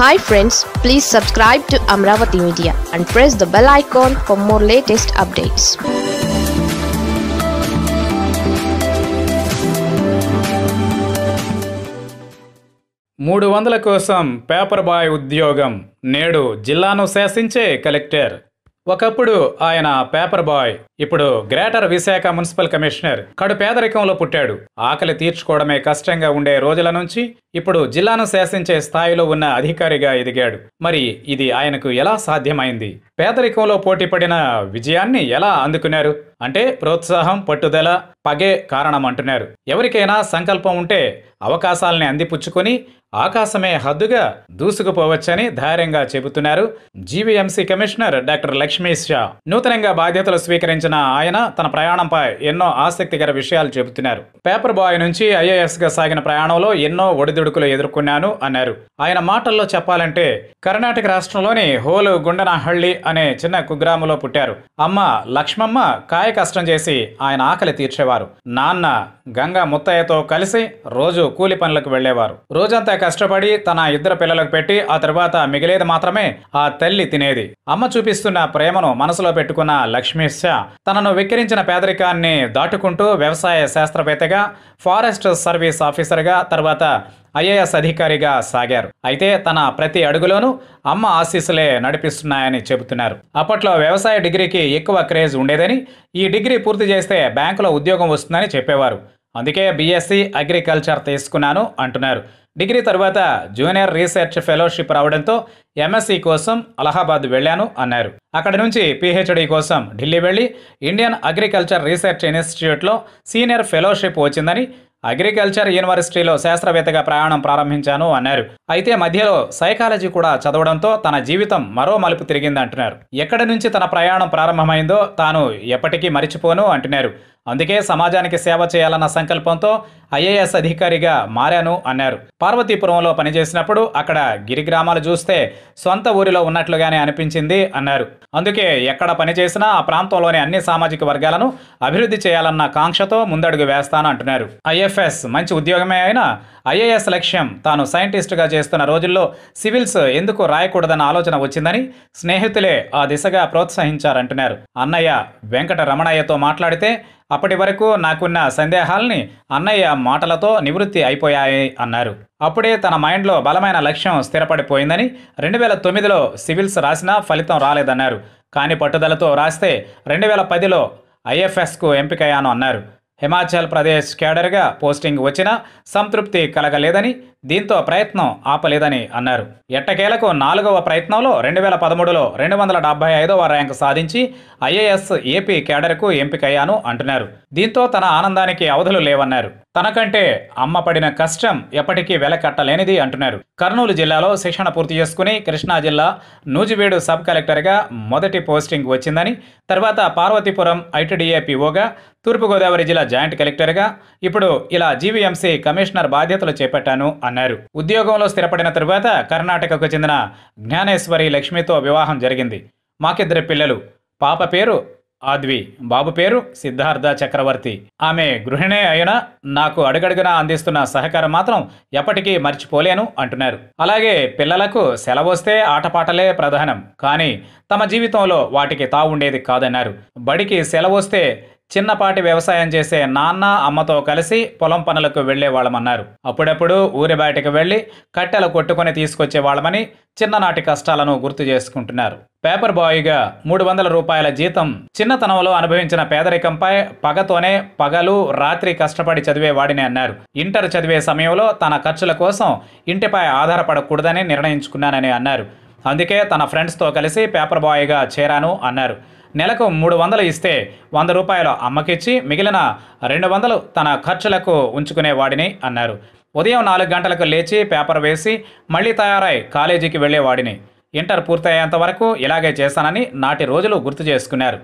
hi friends please subscribe to Amaravati media and press the bell icon for more latest updates మూడు వందల కోసం paper boy ఉద్యోగం నేడు జిల్లాను శాసించే కలెక్టర్ ఒకప్పుడు ఆయన పేపర్ బాయ్ ఇప్పుడు గ్రేటర్ విశాఖ మున్సిపల్ కమిషనర్ కడు పేదరికంలో పుట్టాడు ఆకలి తీర్చుకోవడమే కష్టంగా ఉండే రోజుల నుంచి ఇప్పుడు జిల్లాను శాసించే స్థాయిలో ఉన్న అధికారిగా ఎదిగాడు మరి ఇది ఆయనకు ఎలా సాధ్యమైంది పేదరికంలో పోటీపడిన విజయాన్ని ఎలా అందుకున్నారు అంటే ప్రోత్సాహం పట్టుదల పగే కారణం అంటున్నారు ఎవరికైనా సంకల్పం ఉంటే అవకాశాలని అందిపుచ్చుకొని ఆకాశమే హద్దుగా దూసుకుపోవచ్చని ధైర్యంగా చెబుతున్నారు GVMC commissioner doctor Lakshmi Shah నూతనంగా బాధ్యతలు స్వీకరించిన ఆయన తన ప్రయాణంపై ఎన్నో ఆసక్తికర విషయాలు చెబుతున్నారు పేపర్ బాయ్ నుంచి ఐఏఎస్గా సాగిన ప్రయాణంలో ఎన్నో ఒడిదుడుకులు ఎదుర్కొన్నాను అన్నారు ఆయన మాటల్లో చెప్పాలంటే కర్ణాటక రాష్ట్రంలోని హోలు గుండనహళ్లి అనే చిన్న కుగ్రామంలో పుట్టారు అమ్మ లక్ష్మమ్మ కాయ కష్టం చేసి ఆయన ఆకలి తీర్చేవారు నాన్న గంగా ముత్తయ్యతో కలిసి రోజు కూలి పనులకు వెళ్లేవారు రోజంతా కష్టపడి తన ఇద్దరు పిల్లలకు పెట్టి ఆ తర్వాత మిగిలేది మాత్రమే ఆ తల్లి తినేది అమ్మ చూపిస్తున్న ప్రేమను మనసులో పెట్టుకున్న లక్ష్మీశ తనను వెక్కిరించిన పేదరికాన్ని దాటుకుంటూ వ్యవసాయ శాస్త్రవేత్తగా ఫారెస్ట్ సర్వీస్ ఆఫీసర్గా తర్వాత ఐఏఎస్ అధికారిగా సాగారు అయితే తన ప్రతి అడుగులోనూ అమ్మ ఆశీస్సులే నడిపిస్తున్నాయని చెబుతున్నారు అప్పట్లో వ్యవసాయ డిగ్రీకి ఎక్కువ క్రేజ్ ఉండేదని ఈ డిగ్రీ పూర్తి చేస్తే బ్యాంకులో ఉద్యోగం వస్తుందని చెప్పేవారు అందుకే బీఎస్సీ అగ్రికల్చర్ తీసుకున్నాను అంటున్నారు డిగ్రీ తర్వాత జూనియర్ రీసెర్చ్ ఫెలోషిప్ రావడంతో ఎంఎస్సీ కోసం అలహాబాద్ వెళ్ళాను అన్నారు అక్కడ నుంచి పిహెచ్డి కోసం ఢిల్లీ వెళ్ళి ఇండియన్ అగ్రికల్చర్ రీసెర్చ్ ఇన్స్టిట్యూట్లో సీనియర్ ఫెలోషిప్ వచ్చిందని అగ్రికల్చర్ యూనివర్సిటీలో శాస్త్రవేత్తగా ప్రయాణం ప్రారంభించాను అన్నారు అయితే మధ్యలో సైకాలజీ కూడా చదవడంతో తన జీవితం మరో మలుపు తిరిగిందంటున్నారు ఎక్కడి నుంచి తన ప్రయాణం ప్రారంభమైందో తాను ఎప్పటికీ మరిచిపోను అంటున్నారు అందుకే సమాజానికి సేవ చేయాలన్న సంకల్పంతో ఐఏఎస్ అధికారిగా మారాను అన్నారు పార్వతీపురంలో పనిచేసినప్పుడు అక్కడ గిరి గ్రామాలు చూస్తే సొంత ఊరిలో ఉన్నట్లుగానే అనిపించింది అన్నారు అందుకే ఎక్కడ పనిచేసినా ఆ ప్రాంతంలోని అన్ని సామాజిక వర్గాలను అభివృద్ధి చేయాలన్న కాంక్షతో ముందడుగు వేస్తాను అంటున్నారు ఐఎఫ్ఎస్ మంచి ఉద్యోగమే అయినా ఐఏఎస్ లక్ష్యం తాను సైంటిస్టుగా చేస్తున్న రోజుల్లో సివిల్స్ ఎందుకు రాయకూడదన్న ఆలోచన వచ్చిందని స్నేహితులే ఆ దిశగా ప్రోత్సహించారంటున్నారు అన్నయ్య వెంకట రమణయ్యతో మాట్లాడితే అప్పటి వరకు నాకున్న సందేహాల్ని అన్నయ్య మాటలతో నివృత్తి అయిపోయాయి అన్నారు అప్పుడే తన మైండ్లో బలమైన లక్ష్యం స్థిరపడిపోయిందని రెండు వేల తొమ్మిదిలో సివిల్స్ రాసినా ఫలితం రాలేదన్నారు కానీ పట్టుదలతో రాస్తే రెండు వేల పదిలో ఐఎఫ్ఎస్కు ఎంపికయ్యాను అన్నారు హిమాచల్ ప్రదేశ్ క్యాడర్గా పోస్టింగ్ వచ్చినా సంతృప్తి కలగలేదని దీంతో ప్రయత్నం ఆపలేదని అన్నారు ఎట్టకేలకు నాలుగవ ప్రయత్నంలో రెండు వేల పదమూడులో రెండు వందల డెబ్బై ఐదవ ర్యాంకు సాధించి ఐఏఎస్ ఏపీ క్యాడర్కు ఎంపికయ్యాను అంటున్నారు దీంతో తన ఆనందానికి అవధులు లేవన్నారు తనకంటే అమ్మ పడిన కష్టం ఎప్పటికీ వెలకట్టలేనిది అంటున్నారు కర్నూలు జిల్లాలో శిక్షణ పూర్తి చేసుకుని కృష్ణా జిల్లా నూజివీడు సబ్ కలెక్టర్గా మొదటి పోస్టింగ్ వచ్చిందని తర్వాత పార్వతీపురం ఐటీడీఏపీఓగా తూర్పుగోదావరి జిల్లా జాయింట్ కలెక్టర్గా ఇప్పుడు ఇలా జీవీఎంసీ కమిషనర్ బాధ్యతలు చేపట్టాను అన్నారు ఉద్యోగంలో స్థిరపడిన తరువాత కర్ణాటకకు చెందిన జ్ఞానేశ్వరి లక్ష్మితో వివాహం జరిగింది మాకిద్దరి పిల్లలు పాప పేరు ఆద్వి బాబు పేరు సిద్ధార్థ చక్రవర్తి ఆమె గృహిణే అయినా నాకు అడుగడుగునా అందిస్తున్న సహకారం మాత్రం ఎప్పటికీ మర్చిపోలేను అంటున్నారు అలాగే పిల్లలకు సెలవొస్తే ఆటపాటలే ప్రధానం కానీ తమ జీవితంలో వాటికి తావుండేది కాదన్నారు బడికి సెలవు వస్తే చిన్నపాటి వ్యవసాయం చేసే నాన్న అమ్మతో కలిసి పొలం పనులకు వాళ్ళమన్నారు అప్పుడప్పుడు ఊరి బయటకు వెళ్ళి కట్టెలు కొట్టుకొని తీసుకొచ్చేవాళ్ళమని చిన్ననాటి కష్టాలను గుర్తు చేసుకుంటున్నారు పేపర్ బాయ్గా మూడు వందల రూపాయల జీతం చిన్నతనంలో అనుభవించిన పేదరికంపై పగతోనే పగలు రాత్రి కష్టపడి చదివేవాడిని అన్నారు ఇంటర్ చదివే సమయంలో తన ఖర్చుల కోసం ఇంటిపై ఆధారపడకూడదని నిర్ణయించుకున్నానని అన్నారు అందుకే తన ఫ్రెండ్స్తో కలిసి పేపర్ బాయ్గా చేరాను అన్నారు నెలకు మూడు వందలు ఇస్తే వంద రూపాయలు అమ్మకిచ్చి మిగిలిన రెండు వందలు తన ఖర్చులకు ఉంచుకునేవాడిని అన్నారు ఉదయం నాలుగు గంటలకు లేచి పేపర్ వేసి మళ్ళీ తయారై కాలేజీకి వెళ్ళేవాడిని ఇంటర్ పూర్తయ్యేంత వరకు ఇలాగే చేశానని నాటి రోజులు గుర్తు చేసుకున్నారు